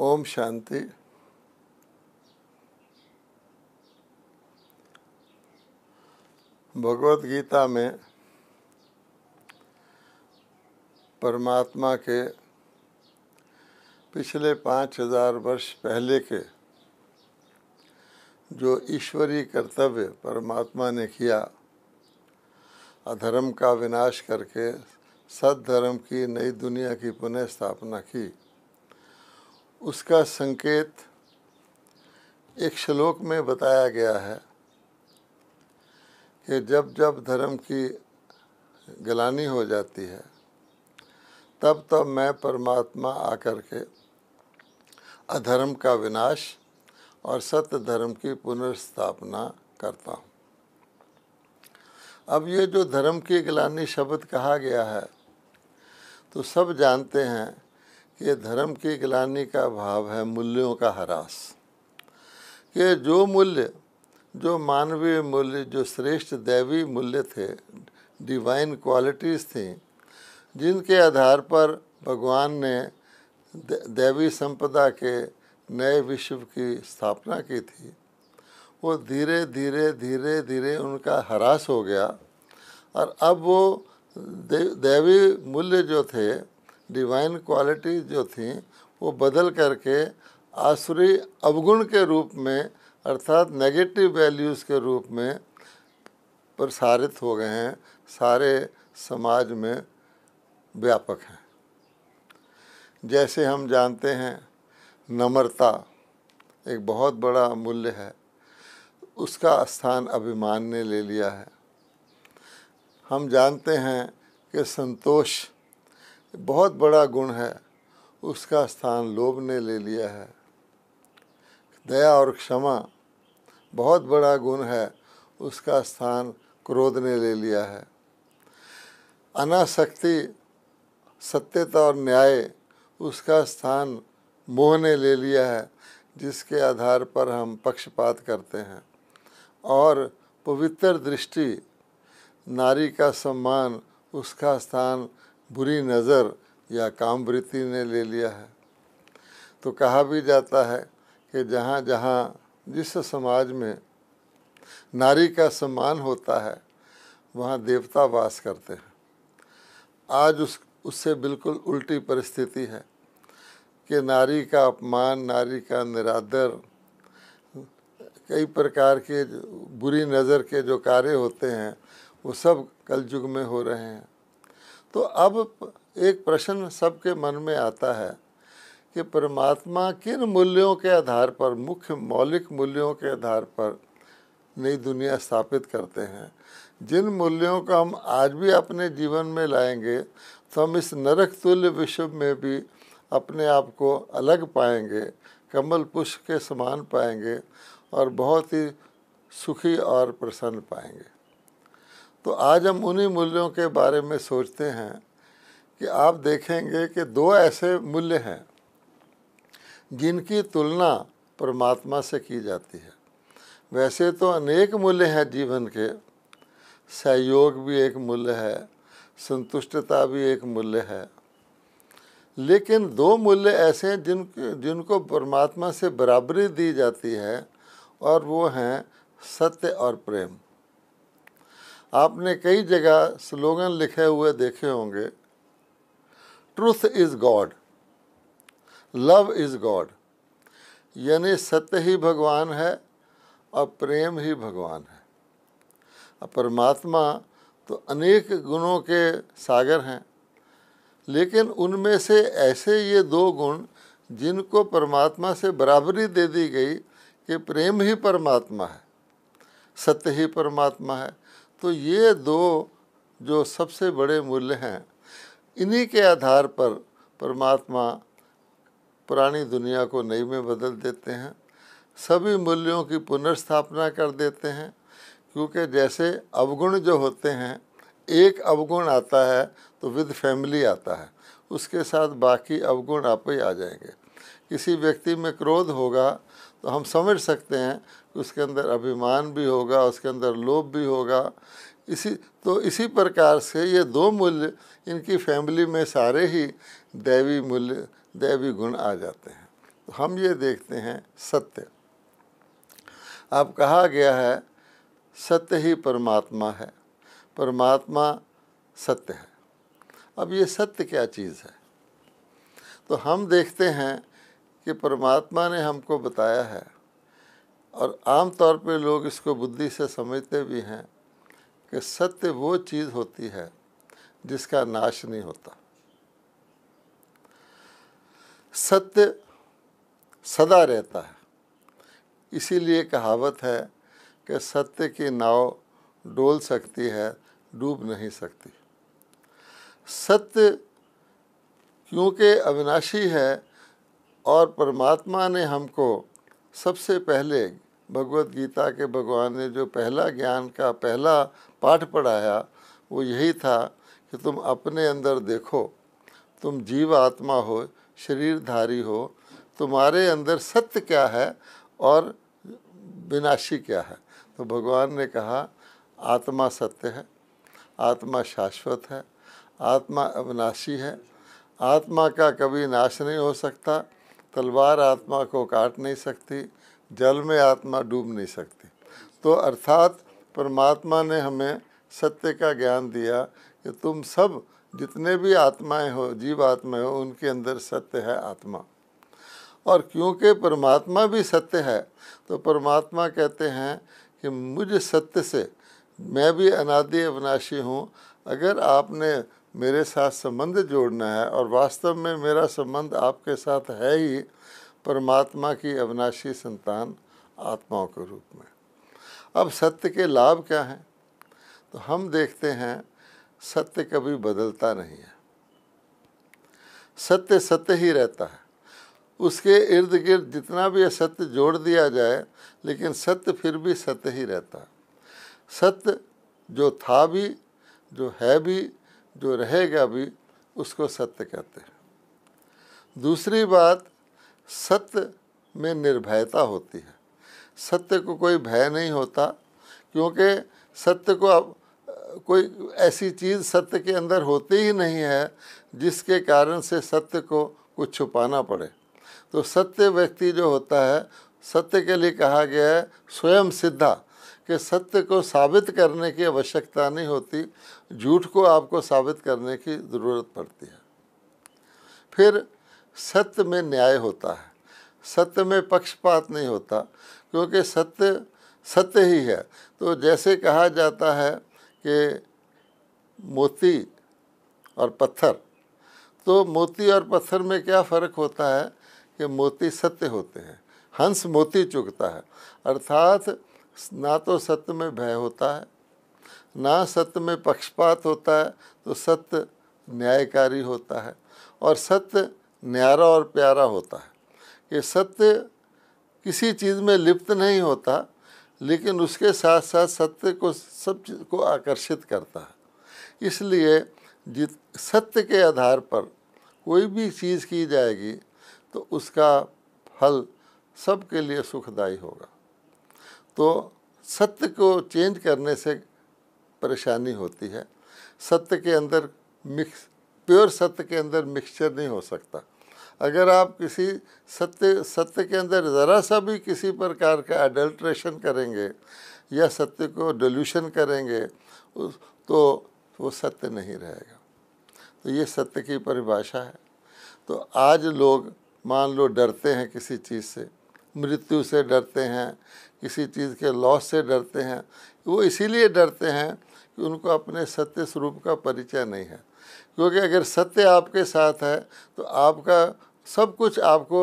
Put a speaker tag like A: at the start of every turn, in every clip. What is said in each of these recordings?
A: ओम शांति भगवत गीता में परमात्मा के पिछले पाँच हजार वर्ष पहले के जो ईश्वरीय कर्तव्य परमात्मा ने किया अधर्म का विनाश करके सद्धर्म की नई दुनिया की पुनः स्थापना की उसका संकेत एक श्लोक में बताया गया है कि जब जब धर्म की गलानी हो जाती है तब तब मैं परमात्मा आकर के अधर्म का विनाश और सत्य धर्म की पुनर्स्थापना करता हूँ अब ये जो धर्म की गलानी शब्द कहा गया है तो सब जानते हैं ये धर्म की गिलानी का भाव है मूल्यों का हरास ये जो मूल्य जो मानवीय मूल्य जो श्रेष्ठ दैवी मूल्य थे डिवाइन क्वालिटीज़ थी जिनके आधार पर भगवान ने दैवी संपदा के नए विश्व की स्थापना की थी वो धीरे धीरे धीरे धीरे उनका हरास हो गया और अब वो दैवी मूल्य जो थे डिवाइन क्वालिटी जो थी वो बदल करके आसुरी अवगुण के रूप में अर्थात नेगेटिव वैल्यूज़ के रूप में प्रसारित हो गए हैं सारे समाज में व्यापक हैं जैसे हम जानते हैं नम्रता एक बहुत बड़ा मूल्य है उसका स्थान अभिमान ने ले लिया है हम जानते हैं कि संतोष बहुत बड़ा गुण है उसका स्थान लोभ ने ले लिया है दया और क्षमा बहुत बड़ा गुण है उसका स्थान क्रोध ने ले लिया है अनासक्ति सत्यता और न्याय उसका स्थान मोह ने ले लिया है जिसके आधार पर हम पक्षपात करते हैं और पवित्र दृष्टि नारी का सम्मान उसका स्थान बुरी नज़र या काम वृत्ति ने ले लिया है तो कहा भी जाता है कि जहाँ जहाँ जिस समाज में नारी का सम्मान होता है वहाँ देवता वास करते हैं आज उस उससे बिल्कुल उल्टी परिस्थिति है कि नारी का अपमान नारी का निरादर कई प्रकार के बुरी नज़र के जो कार्य होते हैं वो सब कलयुग में हो रहे हैं तो अब एक प्रश्न सबके मन में आता है कि परमात्मा किन मूल्यों के आधार पर मुख्य मौलिक मूल्यों के आधार पर नई दुनिया स्थापित करते हैं जिन मूल्यों का हम आज भी अपने जीवन में लाएंगे तो हम इस नरक तुल्य विश्व में भी अपने आप को अलग पाएंगे कमल पुष्प के समान पाएंगे और बहुत ही सुखी और प्रसन्न पाएंगे तो आज हम उन्हीं मूल्यों के बारे में सोचते हैं कि आप देखेंगे कि दो ऐसे मूल्य हैं जिनकी तुलना परमात्मा से की जाती है वैसे तो अनेक मूल्य हैं जीवन के सहयोग भी एक मूल्य है संतुष्टता भी एक मूल्य है लेकिन दो मूल्य ऐसे हैं जिन जिनको परमात्मा से बराबरी दी जाती है और वो हैं सत्य और प्रेम आपने कई जगह स्लोगन लिखे हुए देखे होंगे truth is God love is God यानी सत्य ही भगवान है और प्रेम ही भगवान है परमात्मा तो अनेक गुणों के सागर हैं लेकिन उनमें से ऐसे ये दो गुण जिनको परमात्मा से बराबरी दे दी गई कि प्रेम ही परमात्मा है सत्य ही परमात्मा है तो ये दो जो सबसे बड़े मूल्य हैं इन्हीं के आधार पर परमात्मा पुरानी दुनिया को नई में बदल देते हैं सभी मूल्यों की पुनर्स्थापना कर देते हैं क्योंकि जैसे अवगुण जो होते हैं एक अवगुण आता है तो विद फैमिली आता है उसके साथ बाकी अवगुण आप ही आ जाएंगे किसी व्यक्ति में क्रोध होगा तो हम समझ सकते हैं कि उसके अंदर अभिमान भी होगा उसके अंदर लोभ भी होगा इसी तो इसी प्रकार से ये दो मूल्य इनकी फैमिली में सारे ही दैवी मूल्य दैवी गुण आ जाते हैं तो हम ये देखते हैं सत्य अब कहा गया है सत्य ही परमात्मा है परमात्मा सत्य है अब ये सत्य क्या चीज़ है तो हम देखते हैं कि परमात्मा ने हमको बताया है और आम तौर पे लोग इसको बुद्धि से समझते भी हैं कि सत्य वो चीज़ होती है जिसका नाश नहीं होता सत्य सदा रहता है इसीलिए कहावत है कि सत्य की नाव डोल सकती है डूब नहीं सकती सत्य क्योंकि अविनाशी है और परमात्मा ने हमको सबसे पहले भगवत गीता के भगवान ने जो पहला ज्ञान का पहला पाठ पढ़ाया वो यही था कि तुम अपने अंदर देखो तुम जीव आत्मा हो शरीरधारी हो तुम्हारे अंदर सत्य क्या है और विनाशी क्या है तो भगवान ने कहा आत्मा सत्य है आत्मा शाश्वत है आत्मा अविनाशी है आत्मा का कभी नाश नहीं हो सकता तलवार आत्मा को काट नहीं सकती जल में आत्मा डूब नहीं सकती तो अर्थात परमात्मा ने हमें सत्य का ज्ञान दिया कि तुम सब जितने भी आत्माएं हो जीव आत्माएं हो उनके अंदर सत्य है आत्मा और क्योंकि परमात्मा भी सत्य है तो परमात्मा कहते हैं कि मुझ सत्य से मैं भी अनादि अविनाशी हूँ अगर आपने मेरे साथ संबंध जोड़ना है और वास्तव में मेरा संबंध आपके साथ है ही परमात्मा की अविनाशी संतान आत्माओं के रूप में अब सत्य के लाभ क्या हैं तो हम देखते हैं सत्य कभी बदलता नहीं है सत्य सत्य ही रहता है उसके इर्द गिर्द जितना भी असत्य जोड़ दिया जाए लेकिन सत्य फिर भी सत्य ही रहता है सत्य जो था भी जो है भी जो रहेगा भी उसको सत्य कहते हैं दूसरी बात सत्य में निर्भयता होती है सत्य को कोई भय नहीं होता क्योंकि सत्य को अब कोई ऐसी चीज़ सत्य के अंदर होती ही नहीं है जिसके कारण से सत्य को कुछ छुपाना पड़े तो सत्य व्यक्ति जो होता है सत्य के लिए कहा गया है स्वयं सिद्धा कि सत्य को साबित करने की आवश्यकता नहीं होती झूठ को आपको साबित करने की ज़रूरत पड़ती है फिर सत्य में न्याय होता है सत्य में पक्षपात नहीं होता क्योंकि सत्य सत्य ही है तो जैसे कहा जाता है कि मोती और पत्थर तो मोती और पत्थर में क्या फ़र्क होता है कि मोती सत्य होते हैं हंस मोती चुगता है अर्थात ना तो सत्य में भय होता है ना सत्य में पक्षपात होता है तो सत्य न्यायकारी होता है और सत्य न्यारा और प्यारा होता है कि सत्य किसी चीज़ में लिप्त नहीं होता लेकिन उसके साथ साथ सत्य को सब चीज़ को आकर्षित करता है इसलिए जित सत्य के आधार पर कोई भी चीज़ की जाएगी तो उसका फल सबके लिए सुखदायी होगा तो सत्य को चेंज करने से परेशानी होती है सत्य के अंदर मिक्स प्योर सत्य के अंदर मिक्सचर नहीं हो सकता अगर आप किसी सत्य सत्य के अंदर ज़रा सा भी किसी प्रकार का एडल्ट्रेशन करेंगे या सत्य को डोल्यूशन करेंगे तो वो सत्य नहीं रहेगा तो ये सत्य की परिभाषा है तो आज लोग मान लो डरते हैं किसी चीज़ से मृत्यु से डरते हैं किसी चीज़ के लॉस से डरते हैं वो इसीलिए डरते हैं कि उनको अपने सत्य स्वरूप का परिचय नहीं है क्योंकि अगर सत्य आपके साथ है तो आपका सब कुछ आपको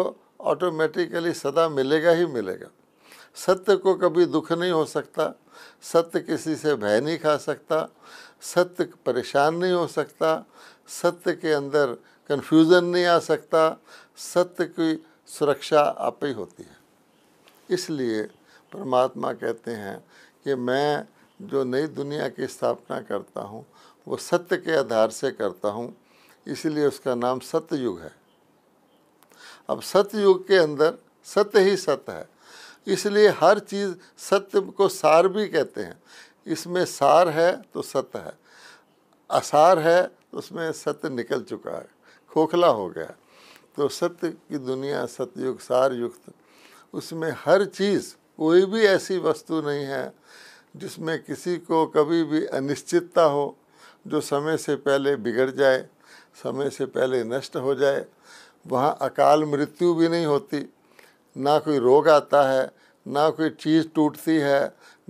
A: ऑटोमेटिकली सदा मिलेगा ही मिलेगा सत्य को कभी दुख नहीं हो सकता सत्य किसी से भय नहीं खा सकता सत्य परेशान नहीं हो सकता सत्य के अंदर कन्फ्यूज़न नहीं आ सकता सत्य की सुरक्षा आप ही होती है इसलिए परमात्मा कहते हैं कि मैं जो नई दुनिया की स्थापना करता हूँ वो सत्य के आधार से करता हूँ इसलिए उसका नाम सत्ययुग है अब सत्ययुग के अंदर सत्य ही सत्य है इसलिए हर चीज़ सत्य को सार भी कहते हैं इसमें सार है तो सत्य है असार है तो उसमें सत्य निकल चुका है खोखला हो गया तो सत्य की दुनिया सत्ययुग सार युक्त उसमें हर चीज़ कोई भी ऐसी वस्तु नहीं है जिसमें किसी को कभी भी अनिश्चितता हो जो समय से पहले बिगड़ जाए समय से पहले नष्ट हो जाए वहाँ अकाल मृत्यु भी नहीं होती ना कोई रोग आता है ना कोई चीज़ टूटती है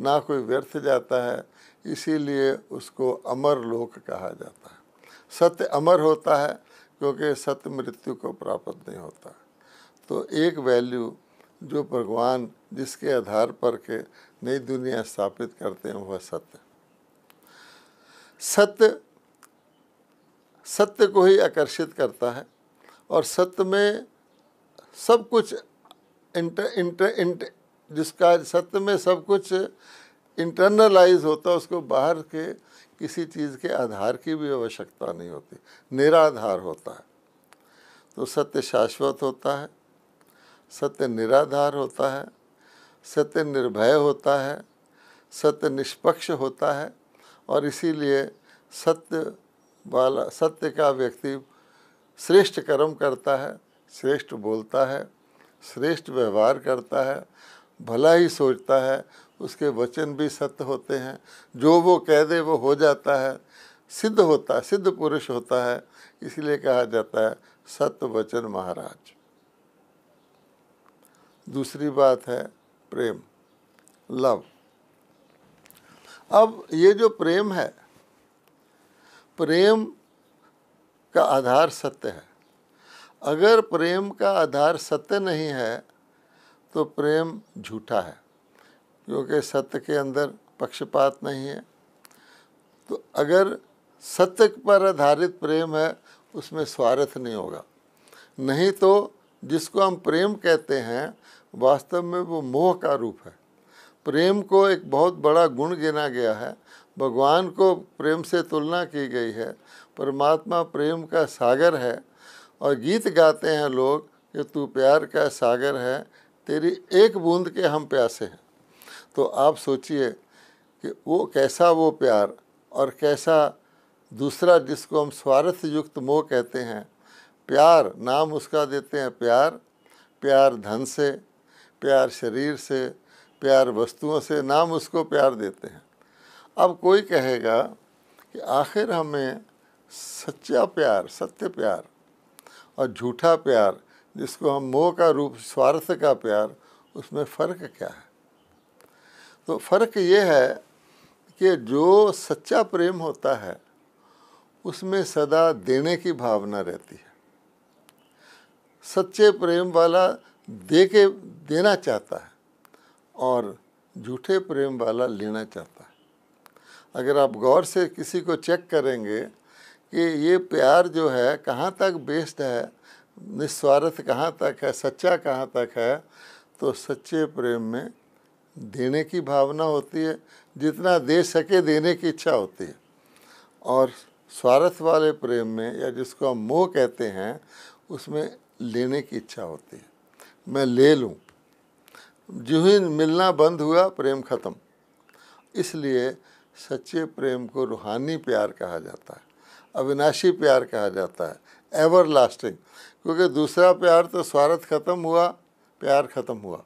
A: ना कोई व्यर्थ जाता है इसीलिए उसको अमर लोक कहा जाता है सत्य अमर होता है क्योंकि सत्य मृत्यु को प्राप्त नहीं होता तो एक वैल्यू जो भगवान जिसके आधार पर के नई दुनिया स्थापित करते हैं वह सत्य सत्य सत्य को ही आकर्षित करता है और सत्य में सब कुछ इंटर इंटर इंट जिसका सत्य में सब कुछ इंटरनलाइज होता है उसको बाहर के किसी चीज़ के आधार की भी आवश्यकता नहीं होती निराधार होता है तो सत्य शाश्वत होता है सत्य निराधार होता है सत्य निर्भय होता है सत्य निष्पक्ष होता है और इसीलिए सत्य वाला सत्य का व्यक्ति श्रेष्ठ कर्म करता है श्रेष्ठ बोलता है श्रेष्ठ व्यवहार करता है भला ही सोचता है उसके वचन भी सत्य होते हैं जो वो कह दे वो हो जाता है सिद्ध होता है सिद्ध पुरुष होता है इसलिए कहा जाता है सत्य वचन महाराज दूसरी बात है प्रेम लव अब ये जो प्रेम है प्रेम का आधार सत्य है अगर प्रेम का आधार सत्य नहीं है तो प्रेम झूठा है क्योंकि सत्य के अंदर पक्षपात नहीं है तो अगर सत्य पर आधारित प्रेम है उसमें स्वार्थ नहीं होगा नहीं तो जिसको हम प्रेम कहते हैं वास्तव में वो मोह का रूप है प्रेम को एक बहुत बड़ा गुण गिना गया है भगवान को प्रेम से तुलना की गई है परमात्मा प्रेम का सागर है और गीत गाते हैं लोग कि तू प्यार का सागर है तेरी एक बूंद के हम प्यासे हैं तो आप सोचिए कि वो कैसा वो प्यार और कैसा दूसरा जिसको हम स्वार्थ युक्त मोह कहते हैं प्यार नाम उसका देते हैं प्यार प्यार धन से प्यार शरीर से प्यार वस्तुओं से नाम उसको प्यार देते हैं अब कोई कहेगा कि आखिर हमें सच्चा प्यार सत्य प्यार और झूठा प्यार जिसको हम मोह का रूप स्वार्थ का प्यार उसमें फ़र्क क्या है तो फ़र्क ये है कि जो सच्चा प्रेम होता है उसमें सदा देने की भावना रहती है सच्चे प्रेम वाला दे के देना चाहता है और झूठे प्रेम वाला लेना चाहता है अगर आप गौर से किसी को चेक करेंगे कि ये प्यार जो है कहाँ तक बेस्ड है निस्वार्थ कहाँ तक है सच्चा कहाँ तक है तो सच्चे प्रेम में देने की भावना होती है जितना दे सके देने की इच्छा होती है और स्वार्थ वाले प्रेम में या जिसको हम मोह कहते हैं उसमें लेने की इच्छा होती है मैं ले लूं जो ही मिलना बंद हुआ प्रेम ख़त्म इसलिए सच्चे प्रेम को रूहानी प्यार कहा जाता है अविनाशी प्यार कहा जाता है एवर लास्टिंग क्योंकि दूसरा प्यार तो स्वार्थ ख़त्म हुआ प्यार ख़त्म हुआ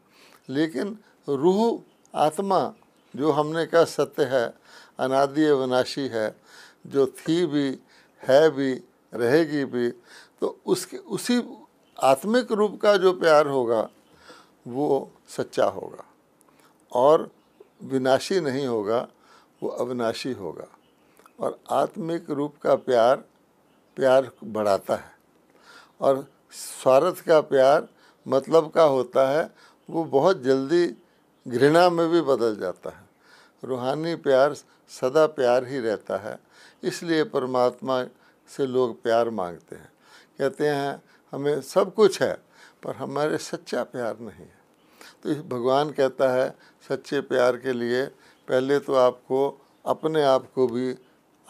A: लेकिन रूह आत्मा जो हमने कहा सत्य है अनादि अविनाशी है जो थी भी है भी रहेगी भी तो उसके उसी आत्मिक रूप का जो प्यार होगा वो सच्चा होगा और विनाशी नहीं होगा वो अविनाशी होगा और आत्मिक रूप का प्यार प्यार बढ़ाता है और स्वार्थ का प्यार मतलब का होता है वो बहुत जल्दी घृणा में भी बदल जाता है रूहानी प्यार सदा प्यार ही रहता है इसलिए परमात्मा से लोग प्यार मांगते हैं कहते हैं हमें सब कुछ है पर हमारे सच्चा प्यार नहीं है तो इस भगवान कहता है सच्चे प्यार के लिए पहले तो आपको अपने आप को भी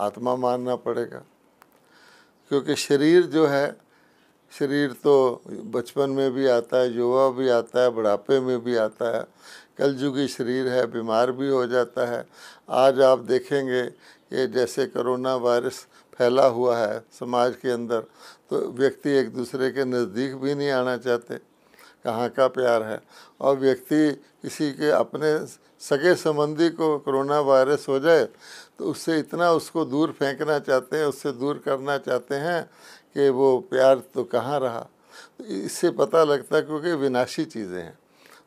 A: आत्मा मानना पड़ेगा क्योंकि शरीर जो है शरीर तो बचपन में भी आता है युवा भी आता है बुढ़ापे में भी आता है कल जुगी शरीर है बीमार भी हो जाता है आज आप देखेंगे कि जैसे कोरोना वायरस फैला हुआ है समाज के अंदर तो व्यक्ति एक दूसरे के नज़दीक भी नहीं आना चाहते कहाँ का प्यार है और व्यक्ति किसी के अपने सगे संबंधी को कोरोना वायरस हो जाए तो उससे इतना उसको दूर फेंकना चाहते हैं उससे दूर करना चाहते हैं कि वो प्यार तो कहाँ रहा तो इससे पता लगता है क्योंकि विनाशी चीज़ें हैं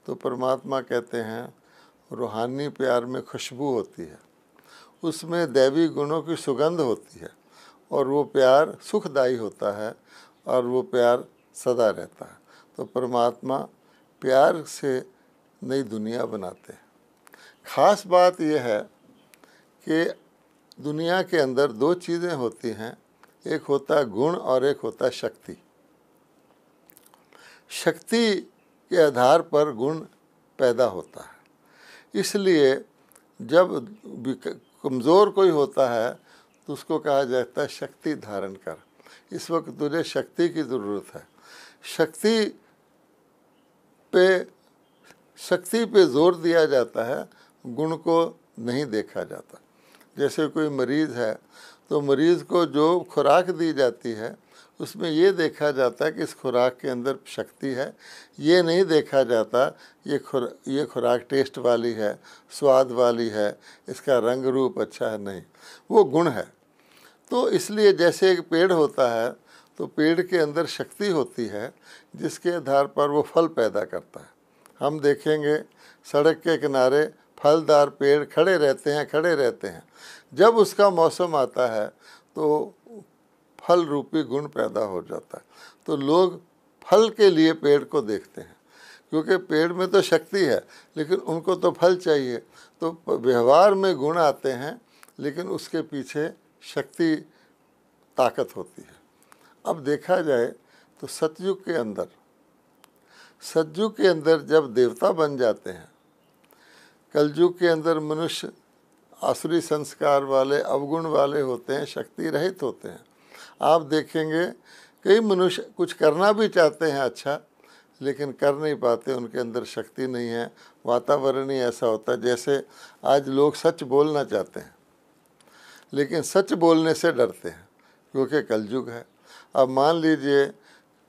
A: तो परमात्मा कहते हैं रूहानी प्यार में खुशबू होती है उसमें दैवी गुणों की सुगंध होती है और वो प्यार सुखदायी होता है और वो प्यार सदा रहता है तो परमात्मा प्यार से नई दुनिया बनाते हैं ख़ास बात यह है कि दुनिया के अंदर दो चीज़ें होती हैं एक होता गुण और एक होता शक्ति शक्ति के आधार पर गुण पैदा होता है इसलिए जब कमज़ोर कोई होता है तो उसको कहा जाता है शक्ति धारण कर इस वक्त तुझे शक्ति की ज़रूरत है शक्ति पे शक्ति पे जोर दिया जाता है गुण को नहीं देखा जाता जैसे कोई मरीज़ है तो मरीज़ को जो खुराक दी जाती है उसमें ये देखा जाता है कि इस खुराक के अंदर शक्ति है ये नहीं देखा जाता ये खुरा ये खुराक टेस्ट वाली है स्वाद वाली है इसका रंग रूप अच्छा है नहीं वो गुण है तो इसलिए जैसे एक पेड़ होता है तो पेड़ के अंदर शक्ति होती है जिसके आधार पर वो फल पैदा करता है हम देखेंगे सड़क के किनारे फलदार पेड़ खड़े रहते हैं खड़े रहते हैं जब उसका मौसम आता है तो फल रूपी गुण पैदा हो जाता है तो लोग फल के लिए पेड़ को देखते हैं क्योंकि पेड़ में तो शक्ति है लेकिन उनको तो फल चाहिए तो व्यवहार में गुण आते हैं लेकिन उसके पीछे शक्ति ताकत होती है अब देखा जाए तो सतयुग के अंदर सतयुग के अंदर जब देवता बन जाते हैं कलयुग के अंदर मनुष्य आसुरी संस्कार वाले अवगुण वाले होते हैं शक्ति रहित होते हैं आप देखेंगे कई मनुष्य कुछ करना भी चाहते हैं अच्छा लेकिन कर नहीं पाते उनके अंदर शक्ति नहीं है वातावरण ही ऐसा होता है जैसे आज लोग सच बोलना चाहते हैं लेकिन सच बोलने से डरते हैं क्योंकि कलयुग है अब मान लीजिए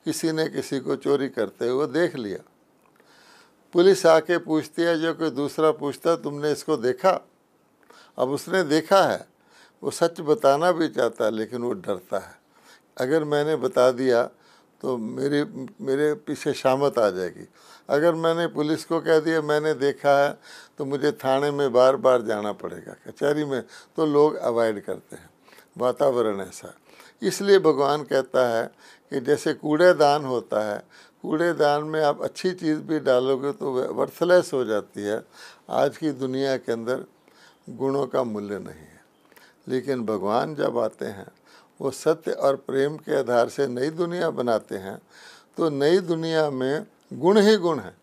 A: किसी ने किसी को चोरी करते हुए देख लिया पुलिस आके पूछती है जो कोई दूसरा पूछता तुमने इसको देखा अब उसने देखा है वो सच बताना भी चाहता है लेकिन वो डरता है अगर मैंने बता दिया तो मेरे मेरे पीछे शामत आ जाएगी अगर मैंने पुलिस को कह दिया मैंने देखा है तो मुझे थाने में बार बार जाना पड़ेगा कचहरी में तो लोग अवॉइड करते हैं वातावरण ऐसा इसलिए भगवान कहता है कि जैसे कूड़ेदान होता है कूड़ेदान में आप अच्छी चीज़ भी डालोगे तो वर्थलेस हो जाती है आज की दुनिया के अंदर गुणों का मूल्य नहीं है लेकिन भगवान जब आते हैं वो सत्य और प्रेम के आधार से नई दुनिया बनाते हैं तो नई दुनिया में गुण ही गुण है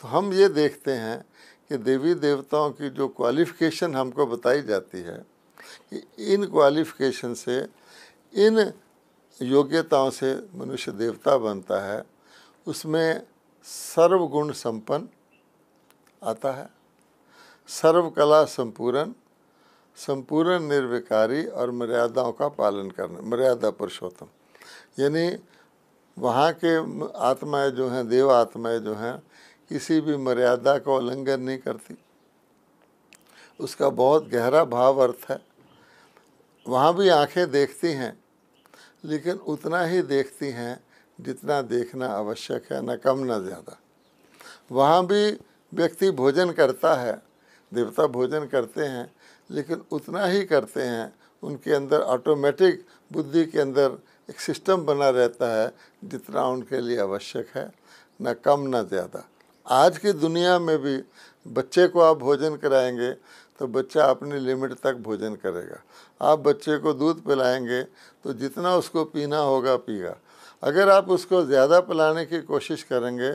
A: तो हम ये देखते हैं कि देवी देवताओं की जो क्वालिफिकेशन हमको बताई जाती है कि इन क्वालिफिकेशन से इन योग्यताओं से मनुष्य देवता बनता है उसमें सर्वगुण संपन्न आता है सर्वकला संपूर्ण संपूर्ण निर्विकारी और मर्यादाओं का पालन करना मर्यादा पुरुषोत्तम यानी वहाँ के आत्माएं जो हैं देव आत्माएं जो हैं किसी भी मर्यादा का उल्लंघन नहीं करती उसका बहुत गहरा भाव अर्थ है वहाँ भी आंखें देखती हैं लेकिन उतना ही देखती हैं जितना देखना आवश्यक है न कम न ज़्यादा वहाँ भी व्यक्ति भोजन करता है देवता भोजन करते हैं लेकिन उतना ही करते हैं उनके अंदर ऑटोमेटिक बुद्धि के अंदर एक सिस्टम बना रहता है जितना उनके लिए आवश्यक है ना कम ना ज़्यादा आज की दुनिया में भी बच्चे को आप भोजन कराएंगे तो बच्चा अपनी लिमिट तक भोजन करेगा आप बच्चे को दूध पिलाएंगे तो जितना उसको पीना होगा पीगा अगर आप उसको ज़्यादा पिलाने की कोशिश करेंगे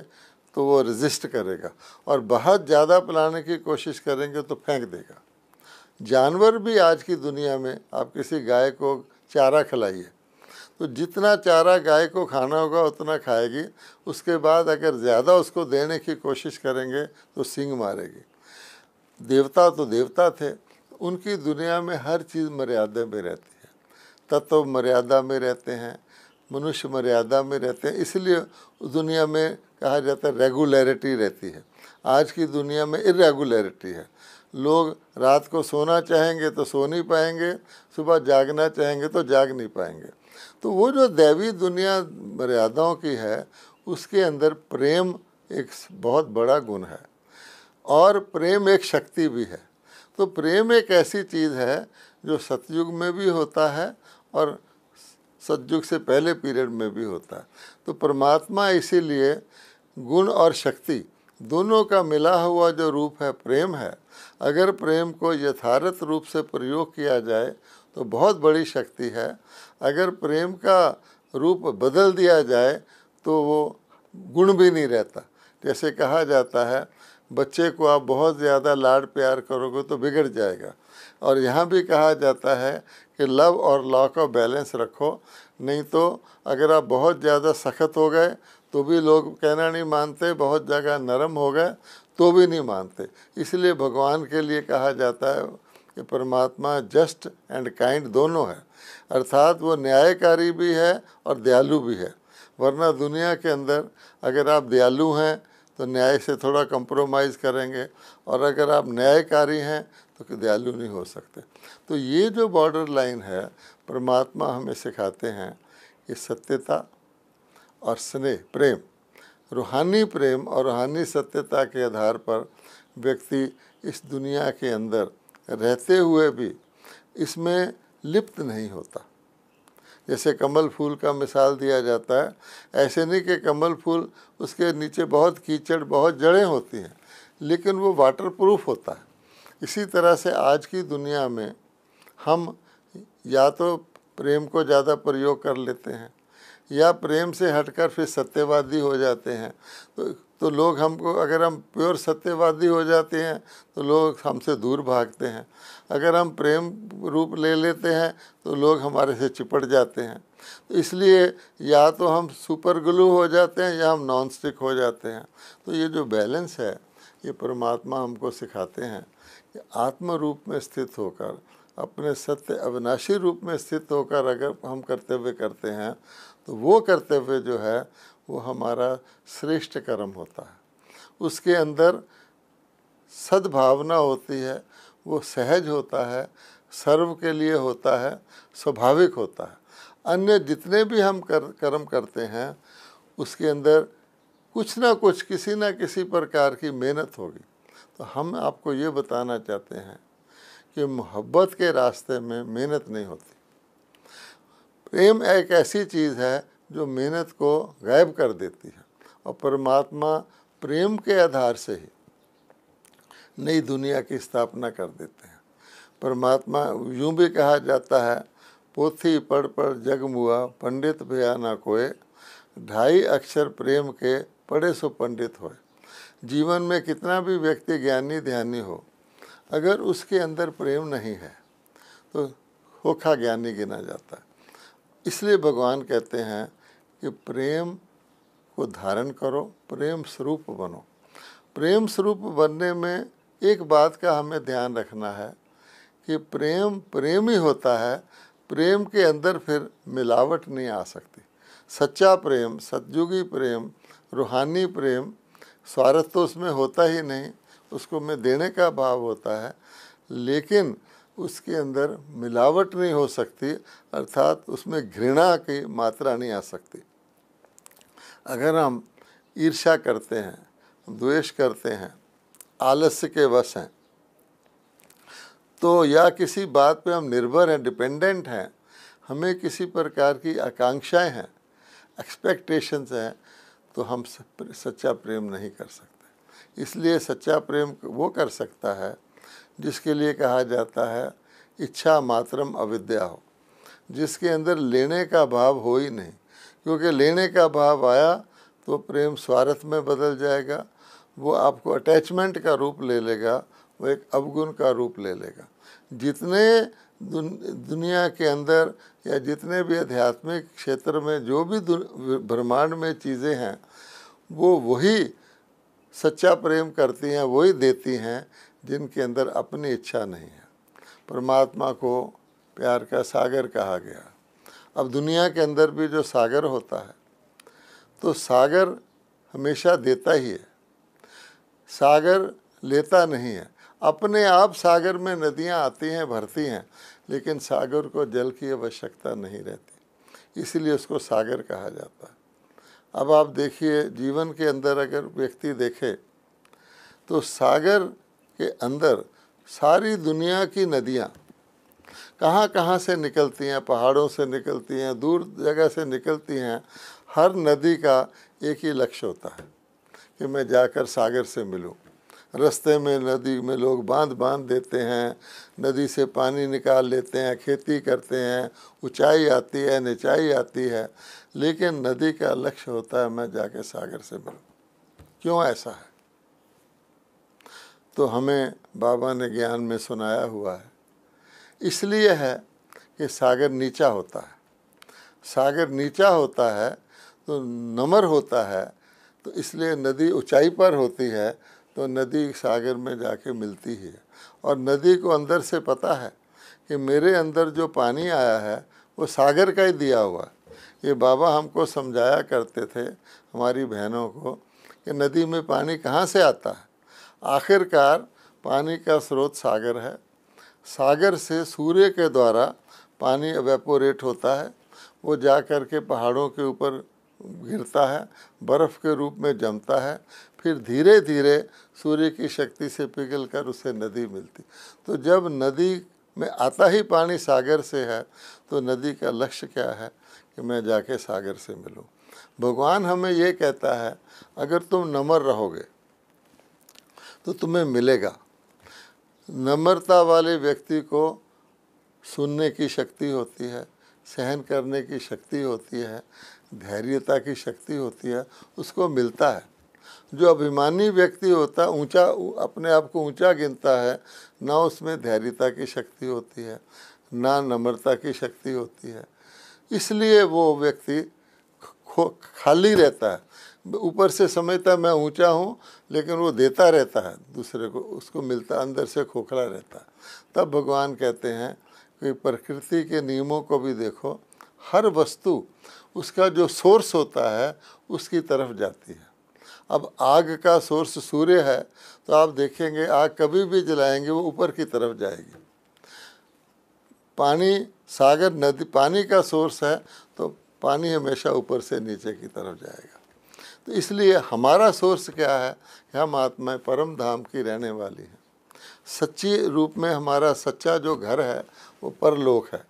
A: तो वो रजिस्ट करेगा और बहुत ज़्यादा पिलाने की कोशिश करेंगे तो फेंक देगा जानवर भी आज की दुनिया में आप किसी गाय को चारा खिलाइए तो जितना चारा गाय को खाना होगा उतना खाएगी उसके बाद अगर ज़्यादा उसको देने की कोशिश करेंगे तो सिंग मारेगी देवता तो देवता थे उनकी दुनिया में हर चीज़ मर्यादा में रहती है तत्व मर्यादा में रहते हैं मनुष्य मर्यादा में रहते हैं इसलिए दुनिया में कहा जाता है रेगुलरिटी रहती है आज की दुनिया में इरेगुलरिटी है लोग रात को सोना चाहेंगे तो सो नहीं पाएंगे सुबह जागना चाहेंगे तो जाग नहीं पाएंगे तो वो जो दैवी दुनिया मर्यादाओं की है उसके अंदर प्रेम एक बहुत बड़ा गुण है और प्रेम एक शक्ति भी है तो प्रेम एक ऐसी चीज़ है जो सतयुग में भी होता है और सतयुग से पहले पीरियड में भी होता है तो परमात्मा इसीलिए गुण और शक्ति दोनों का मिला हुआ जो रूप है प्रेम है अगर प्रेम को यथार्थ रूप से प्रयोग किया जाए तो बहुत बड़ी शक्ति है अगर प्रेम का रूप बदल दिया जाए तो वो गुण भी नहीं रहता जैसे कहा जाता है बच्चे को आप बहुत ज़्यादा लाड प्यार करोगे तो बिगड़ जाएगा और यहाँ भी कहा जाता है कि लव और लॉ का बैलेंस रखो नहीं तो अगर आप बहुत ज़्यादा सख्त हो गए तो भी लोग कहना नहीं मानते बहुत ज़्यादा नरम हो गए तो भी नहीं मानते इसलिए भगवान के लिए कहा जाता है कि परमात्मा जस्ट एंड काइंड दोनों है अर्थात वो न्यायकारी भी है और दयालु भी है वरना दुनिया के अंदर अगर आप दयालु हैं तो न्याय से थोड़ा कंप्रोमाइज़ करेंगे और अगर आप न्यायकारी हैं तो दयालु नहीं हो सकते तो ये जो बॉर्डर लाइन है परमात्मा हमें सिखाते हैं कि सत्यता और स्नेह प्रेम रूहानी प्रेम और रूहानी सत्यता के आधार पर व्यक्ति इस दुनिया के अंदर रहते हुए भी इसमें लिप्त नहीं होता जैसे कमल फूल का मिसाल दिया जाता है ऐसे नहीं कि कमल फूल उसके नीचे बहुत कीचड़ बहुत जड़ें होती हैं लेकिन वो वाटर प्रूफ होता है इसी तरह से आज की दुनिया में हम या तो प्रेम को ज़्यादा प्रयोग कर लेते हैं या प्रेम से हटकर फिर सत्यवादी हो जाते हैं तो तो लोग हमको अगर हम प्योर सत्यवादी हो जाते हैं तो लोग हमसे दूर भागते हैं अगर हम प्रेम रूप ले लेते हैं तो लोग हमारे से चिपट जाते हैं तो इसलिए या तो हम सुपर ग्लू हो जाते हैं या हम नॉन स्टिक हो जाते हैं तो ये जो बैलेंस है ये परमात्मा हमको सिखाते हैं कि आत्म रूप में स्थित होकर अपने सत्य अविनाशी रूप में स्थित होकर अगर हम कर्तव्य करते हैं तो वो कर्तव्य जो है वो हमारा श्रेष्ठ कर्म होता है उसके अंदर सद्भावना होती है वो सहज होता है सर्व के लिए होता है स्वाभाविक होता है अन्य जितने भी हम कर, कर्म करते हैं उसके अंदर कुछ ना कुछ किसी ना किसी प्रकार की मेहनत होगी तो हम आपको ये बताना चाहते हैं कि मोहब्बत के रास्ते में मेहनत नहीं होती प्रेम एक ऐसी चीज़ है जो मेहनत को गायब कर देती है और परमात्मा प्रेम के आधार से ही नई दुनिया की स्थापना कर देते हैं परमात्मा यूं भी कहा जाता है पोथी पढ़ पढ़ जग मुआ पंडित भया ना कोय ढाई अक्षर प्रेम के पढ़े सो पंडित होए जीवन में कितना भी व्यक्ति ज्ञानी ध्यानी हो अगर उसके अंदर प्रेम नहीं है तो होखा ज्ञानी गिना जाता है इसलिए भगवान कहते हैं कि प्रेम को धारण करो प्रेम स्वरूप बनो प्रेम स्वरूप बनने में एक बात का हमें ध्यान रखना है कि प्रेम प्रेम ही होता है प्रेम के अंदर फिर मिलावट नहीं आ सकती सच्चा प्रेम सतयुगी प्रेम रूहानी प्रेम स्वार्थ तो उसमें होता ही नहीं उसको में देने का भाव होता है लेकिन उसके अंदर मिलावट नहीं हो सकती अर्थात उसमें घृणा की मात्रा नहीं आ सकती अगर हम ईर्षा करते हैं द्वेष करते हैं आलस्य के वश हैं तो या किसी बात पे हम निर्भर हैं डिपेंडेंट हैं हमें किसी प्रकार की आकांक्षाएं हैं एक्सपेक्टेशंस हैं तो हम सच्चा प्रेम नहीं कर सकते इसलिए सच्चा प्रेम वो कर सकता है जिसके लिए कहा जाता है इच्छा मात्रम अविद्या हो जिसके अंदर लेने का भाव हो ही नहीं क्योंकि लेने का भाव आया तो प्रेम स्वार्थ में बदल जाएगा वो आपको अटैचमेंट का रूप ले लेगा वो एक अवगुण का रूप ले लेगा जितने दुन, दुनिया के अंदर या जितने भी आध्यात्मिक क्षेत्र में जो भी ब्रह्मांड में चीज़ें हैं वो वही सच्चा प्रेम करती हैं वही देती हैं जिनके अंदर अपनी इच्छा नहीं है परमात्मा को प्यार का सागर कहा गया अब दुनिया के अंदर भी जो सागर होता है तो सागर हमेशा देता ही है सागर लेता नहीं है अपने आप सागर में नदियाँ आती हैं भरती हैं लेकिन सागर को जल की आवश्यकता नहीं रहती इसलिए उसको सागर कहा जाता है अब आप देखिए जीवन के अंदर अगर व्यक्ति देखे तो सागर के अंदर सारी दुनिया की नदियाँ कहाँ कहाँ से निकलती हैं पहाड़ों से निकलती हैं दूर जगह से निकलती हैं हर नदी का एक ही लक्ष्य होता है कि मैं जाकर सागर से मिलूं रास्ते में नदी में लोग बांध बांध देते हैं नदी से पानी निकाल लेते हैं खेती करते हैं ऊंचाई आती है निचाई आती है लेकिन नदी का लक्ष्य होता है मैं जाकर सागर से मिलूं क्यों ऐसा है तो हमें बाबा ने ज्ञान में सुनाया हुआ है इसलिए है कि सागर नीचा होता है सागर नीचा होता है तो नमर होता है तो इसलिए नदी ऊंचाई पर होती है तो नदी सागर में जाके मिलती है और नदी को अंदर से पता है कि मेरे अंदर जो पानी आया है वो सागर का ही दिया हुआ ये बाबा हमको समझाया करते थे हमारी बहनों को कि नदी में पानी कहाँ से आता है आखिरकार पानी का स्रोत सागर है सागर से सूर्य के द्वारा पानी वेपोरेट होता है वो जा कर के पहाड़ों के ऊपर गिरता है बर्फ़ के रूप में जमता है फिर धीरे धीरे सूर्य की शक्ति से पिघल कर उसे नदी मिलती तो जब नदी में आता ही पानी सागर से है तो नदी का लक्ष्य क्या है कि मैं जाके सागर से मिलूं भगवान हमें ये कहता है अगर तुम नम्र रहोगे तो तुम्हें मिलेगा नम्रता वाले व्यक्ति को सुनने की शक्ति होती है सहन करने की शक्ति होती है धैर्यता की शक्ति होती है उसको मिलता है जो अभिमानी व्यक्ति होता है ऊंचा अपने आप को ऊंचा गिनता है ना उसमें धैर्यता की शक्ति होती है ना नम्रता की शक्ति होती है इसलिए वो व्यक्ति खो खाली रहता है ऊपर से समझता मैं ऊंचा हूँ लेकिन वो देता रहता है दूसरे को उसको मिलता अंदर से खोखला रहता तब भगवान कहते हैं कि प्रकृति के नियमों को भी देखो हर वस्तु उसका जो सोर्स होता है उसकी तरफ जाती है अब आग का सोर्स सूर्य है तो आप देखेंगे आग कभी भी जलाएंगे वो ऊपर की तरफ जाएगी पानी सागर नदी पानी का सोर्स है तो पानी हमेशा ऊपर से नीचे की तरफ जाएगा तो इसलिए हमारा सोर्स क्या है कि हम आत्माएं परम धाम की रहने वाली हैं सच्चे रूप में हमारा सच्चा जो घर है वो परलोक है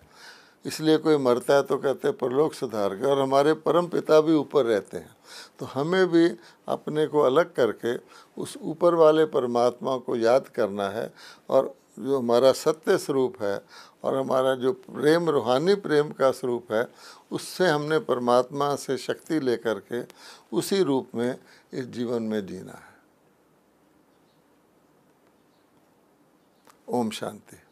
A: इसलिए कोई मरता है तो कहते हैं परलोक सुधार के और हमारे परम पिता भी ऊपर रहते हैं तो हमें भी अपने को अलग करके उस ऊपर वाले परमात्मा को याद करना है और जो हमारा सत्य स्वरूप है और हमारा जो प्रेम रूहानी प्रेम का स्वरूप है उससे हमने परमात्मा से शक्ति लेकर के उसी रूप में इस जीवन में जीना है ओम शांति